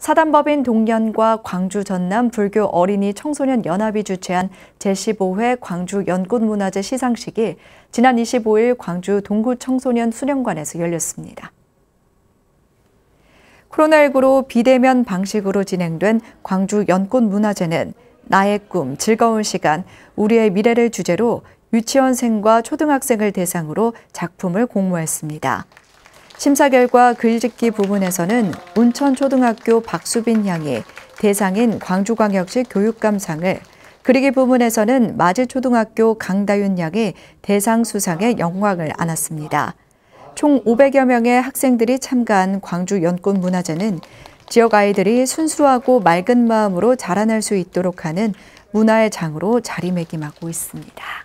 사단법인 동년과 광주 전남 불교 어린이 청소년 연합이 주최한 제15회 광주 연꽃문화제 시상식이 지난 25일 광주 동구 청소년 수련관에서 열렸습니다. 코로나19로 비대면 방식으로 진행된 광주 연꽃문화제는 나의 꿈, 즐거운 시간, 우리의 미래를 주제로 유치원생과 초등학생을 대상으로 작품을 공모했습니다. 심사 결과 글짓기 부분에서는 운천초등학교 박수빈 양이 대상인 광주광역시 교육감상을 그리기 부분에서는 마지초등학교 강다윤 양이 대상 수상의 영광을 안았습니다. 총 500여 명의 학생들이 참가한 광주 연꽃 문화제는 지역 아이들이 순수하고 맑은 마음으로 자라날 수 있도록 하는 문화의 장으로 자리매김하고 있습니다.